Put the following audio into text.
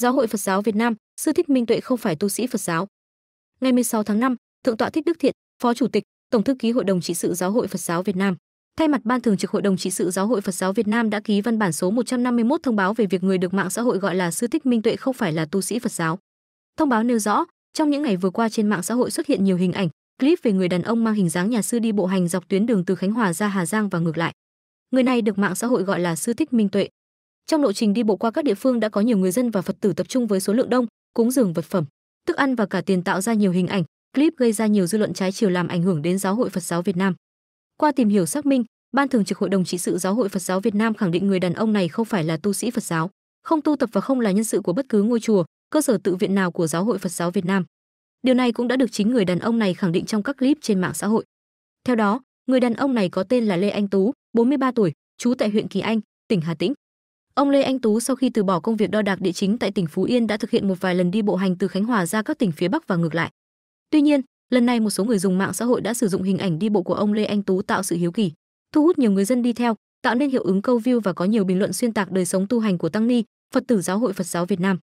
Giáo hội Phật giáo Việt Nam, sư Thích Minh Tuệ không phải tu sĩ Phật giáo. Ngày 16 tháng 5, Thượng tọa Thích Đức Thiện, Phó Chủ tịch, Tổng thư ký Hội đồng trị sự Giáo hội Phật giáo Việt Nam, thay mặt Ban Thường trực Hội đồng trị sự Giáo hội Phật giáo Việt Nam đã ký văn bản số 151 thông báo về việc người được mạng xã hội gọi là sư Thích Minh Tuệ không phải là tu sĩ Phật giáo. Thông báo nêu rõ, trong những ngày vừa qua trên mạng xã hội xuất hiện nhiều hình ảnh, clip về người đàn ông mang hình dáng nhà sư đi bộ hành dọc tuyến đường từ Khánh Hòa ra Hà Giang và ngược lại. Người này được mạng xã hội gọi là sư Thích Minh Tuệ. Trong lộ trình đi bộ qua các địa phương đã có nhiều người dân và Phật tử tập trung với số lượng đông, cúng dường vật phẩm, thức ăn và cả tiền tạo ra nhiều hình ảnh, clip gây ra nhiều dư luận trái chiều làm ảnh hưởng đến giáo hội Phật giáo Việt Nam. Qua tìm hiểu xác minh, Ban Thường trực Hội đồng trị sự Giáo hội Phật giáo Việt Nam khẳng định người đàn ông này không phải là tu sĩ Phật giáo, không tu tập và không là nhân sự của bất cứ ngôi chùa, cơ sở tự viện nào của Giáo hội Phật giáo Việt Nam. Điều này cũng đã được chính người đàn ông này khẳng định trong các clip trên mạng xã hội. Theo đó, người đàn ông này có tên là Lê Anh Tú, 43 tuổi, trú tại huyện Kỳ Anh, tỉnh Hà Tĩnh. Ông Lê Anh Tú sau khi từ bỏ công việc đo đạc địa chính tại tỉnh Phú Yên đã thực hiện một vài lần đi bộ hành từ Khánh Hòa ra các tỉnh phía Bắc và ngược lại. Tuy nhiên, lần này một số người dùng mạng xã hội đã sử dụng hình ảnh đi bộ của ông Lê Anh Tú tạo sự hiếu kỳ, thu hút nhiều người dân đi theo, tạo nên hiệu ứng câu view và có nhiều bình luận xuyên tạc đời sống tu hành của tăng ni, Phật tử Giáo hội Phật giáo Việt Nam.